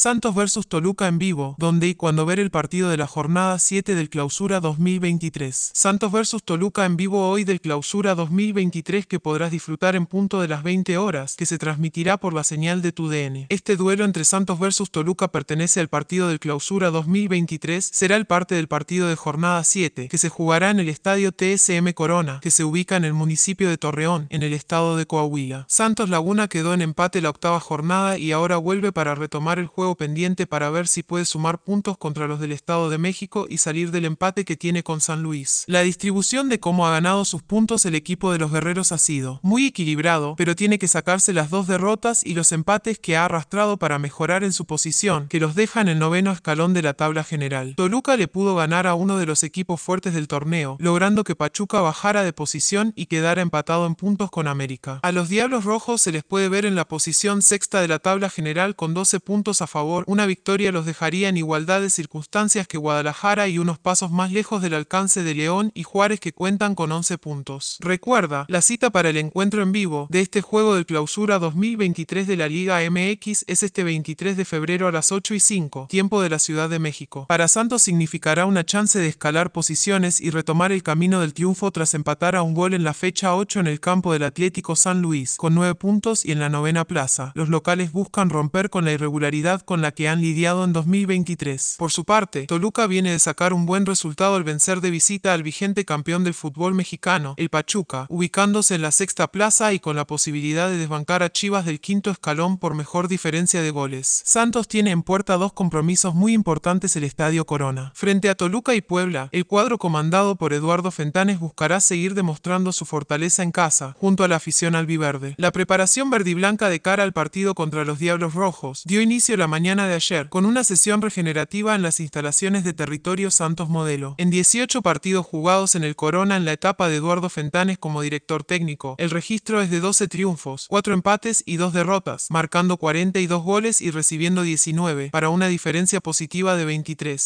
Santos vs Toluca en vivo, donde y cuando ver el partido de la jornada 7 del Clausura 2023. Santos vs Toluca en vivo hoy del Clausura 2023 que podrás disfrutar en punto de las 20 horas, que se transmitirá por la señal de tu DN. Este duelo entre Santos vs Toluca pertenece al partido del Clausura 2023, será el parte del partido de jornada 7, que se jugará en el estadio TSM Corona, que se ubica en el municipio de Torreón, en el estado de Coahuila. Santos Laguna quedó en empate la octava jornada y ahora vuelve para retomar el juego pendiente para ver si puede sumar puntos contra los del Estado de México y salir del empate que tiene con San Luis. La distribución de cómo ha ganado sus puntos el equipo de los guerreros ha sido muy equilibrado, pero tiene que sacarse las dos derrotas y los empates que ha arrastrado para mejorar en su posición, que los deja en el noveno escalón de la tabla general. Toluca le pudo ganar a uno de los equipos fuertes del torneo, logrando que Pachuca bajara de posición y quedara empatado en puntos con América. A los Diablos Rojos se les puede ver en la posición sexta de la tabla general con 12 puntos a favor, una victoria los dejaría en igualdad de circunstancias que Guadalajara y unos pasos más lejos del alcance de León y Juárez que cuentan con 11 puntos. Recuerda, la cita para el encuentro en vivo de este juego de clausura 2023 de la Liga MX es este 23 de febrero a las 8 y 5, tiempo de la Ciudad de México. Para Santos significará una chance de escalar posiciones y retomar el camino del triunfo tras empatar a un gol en la fecha 8 en el campo del Atlético San Luis, con 9 puntos y en la novena plaza. Los locales buscan romper con la irregularidad con la que han lidiado en 2023. Por su parte, Toluca viene de sacar un buen resultado al vencer de visita al vigente campeón del fútbol mexicano, el Pachuca, ubicándose en la sexta plaza y con la posibilidad de desbancar a Chivas del quinto escalón por mejor diferencia de goles. Santos tiene en puerta dos compromisos muy importantes el Estadio Corona. Frente a Toluca y Puebla, el cuadro comandado por Eduardo Fentanes buscará seguir demostrando su fortaleza en casa, junto a la afición albiverde. La preparación verdiblanca de cara al partido contra los Diablos Rojos dio inicio a la mañana de ayer, con una sesión regenerativa en las instalaciones de Territorio Santos Modelo. En 18 partidos jugados en el Corona en la etapa de Eduardo Fentanes como director técnico, el registro es de 12 triunfos, 4 empates y 2 derrotas, marcando 42 goles y recibiendo 19, para una diferencia positiva de 23.